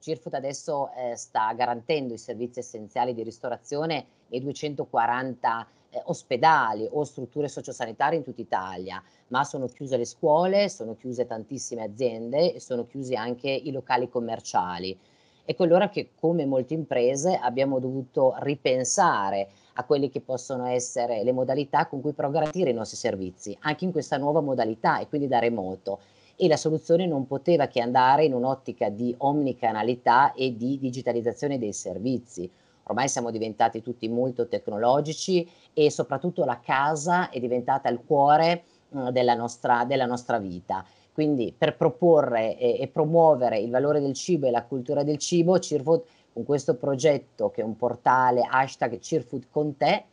Cirfut adesso eh, sta garantendo i servizi essenziali di ristorazione e 240 eh, ospedali o strutture sociosanitarie in tutta Italia, ma sono chiuse le scuole, sono chiuse tantissime aziende e sono chiusi anche i locali commerciali. Ecco allora che come molte imprese abbiamo dovuto ripensare a quelle che possono essere le modalità con cui però garantire i nostri servizi, anche in questa nuova modalità e quindi da remoto e la soluzione non poteva che andare in un'ottica di omnicanalità e di digitalizzazione dei servizi. Ormai siamo diventati tutti molto tecnologici e soprattutto la casa è diventata il cuore mh, mm, della, nostra, della nostra vita. Quindi per proporre e, e, promuovere il valore del cibo e la cultura del cibo, Cirfood con questo progetto che è un portale hashtag Cirfood con te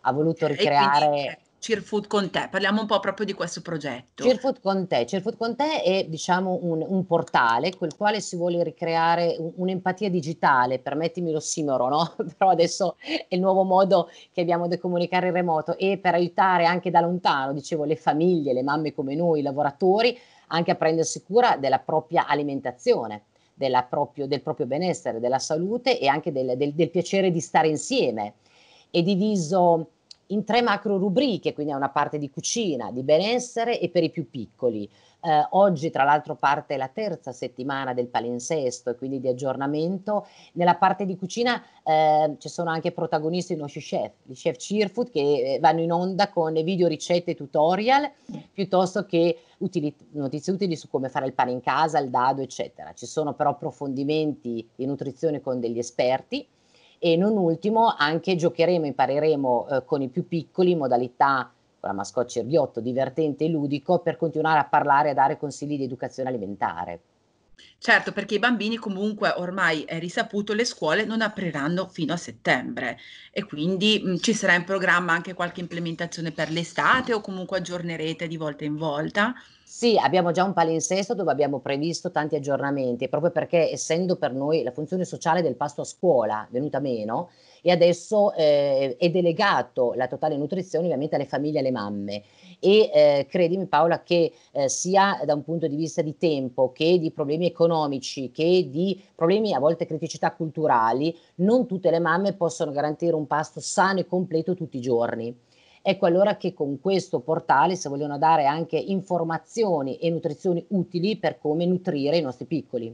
ha voluto ricreare Cheerfood con te, parliamo un po' proprio di questo progetto. Cheerfood con te, Cheerfood con te è diciamo un, un portale col quale si vuole ricreare un, un'empatia digitale, permettimi l'ossimoro, no? però adesso è il nuovo modo che abbiamo di comunicare in remoto e per aiutare anche da lontano, dicevo, le famiglie, le mamme come noi, i lavoratori, anche a prendersi cura della propria alimentazione. Proprio, del proprio benessere, della salute e anche del, del, del piacere di stare insieme. È diviso in tre macro rubriche, quindi è una parte di cucina, di benessere e per i più piccoli. Eh, oggi, tra l'altro, parte la terza settimana del palinsesto e quindi di aggiornamento. Nella parte di cucina eh, ci sono anche protagonisti i nostri chef, gli chef Cheerfood, che eh, vanno in onda con video ricette e tutorial piuttosto che utili, notizie utili su come fare il pane in casa, il dado, eccetera. Ci sono però approfondimenti di nutrizione con degli esperti e non ultimo anche giocheremo, impareremo eh, con i più piccoli in modalità con la mascotte cerbiotto, divertente e ludico per continuare a parlare e dare consigli di educazione alimentare. Certo, perché i bambini comunque ormai è risaputo, le scuole non apriranno fino a settembre e quindi mh, mm, ci sarà in programma anche qualche implementazione per l'estate o comunque aggiornerete di volta in volta. Sì, abbiamo già un palinsesto dove abbiamo previsto tanti aggiornamenti, proprio perché essendo per noi la funzione sociale del pasto a scuola venuta meno, e adesso eh, è delegato la totale nutrizione ovviamente alle famiglie e alle mamme. E eh, credimi Paola che eh, sia da un punto di vista di tempo che di problemi economici che di problemi a volte criticità culturali, non tutte le mamme possono garantire un pasto sano e completo tutti i giorni. Ecco allora che con questo portale si vogliono dare anche informazioni e nutrizioni utili per come nutrire i nostri piccoli.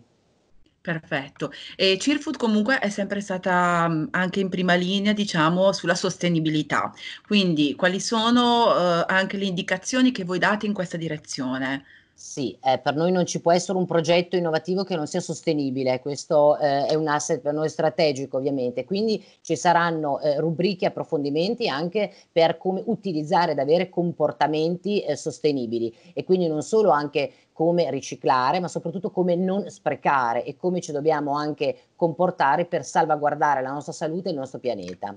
Perfetto. E Cheerfood comunque è sempre stata mm, anche in prima linea, diciamo, sulla sostenibilità. Quindi quali sono uh, anche le indicazioni che voi date in questa direzione? Sì, eh, per noi non ci può essere un progetto innovativo che non sia sostenibile, questo eh, è un asset per noi strategico ovviamente, quindi ci saranno eh, rubriche, approfondimenti anche per come utilizzare ed avere comportamenti eh, sostenibili e quindi non solo anche come riciclare, ma soprattutto come non sprecare e come ci dobbiamo anche comportare per salvaguardare la nostra salute e il nostro pianeta.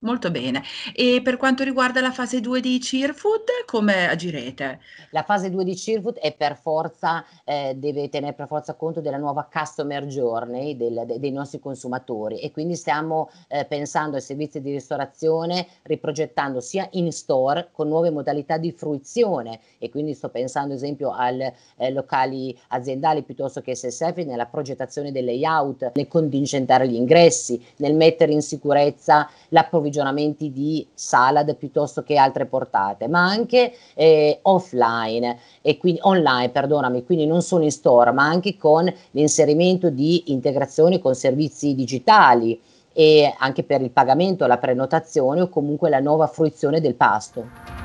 Molto bene. E per quanto riguarda la fase 2 di Cheerfood, come agirete? La fase 2 di Cheerfood è per forza, eh, deve tenere per forza conto della nuova customer journey del, de, dei nostri consumatori e quindi stiamo eh, pensando ai servizi di ristorazione, riprogettando sia in store con nuove modalità di fruizione e quindi sto pensando ad esempio ai eh, locali aziendali piuttosto che SSF nella progettazione del layout, nel contingentare gli ingressi, nel mettere in sicurezza la provvedimento approvvigionamenti di salad piuttosto che altre portate, ma anche eh, offline e quindi online, perdonami, quindi non solo in store, ma anche con l'inserimento di integrazioni con servizi digitali e anche per il pagamento, la prenotazione o comunque la nuova fruizione del pasto.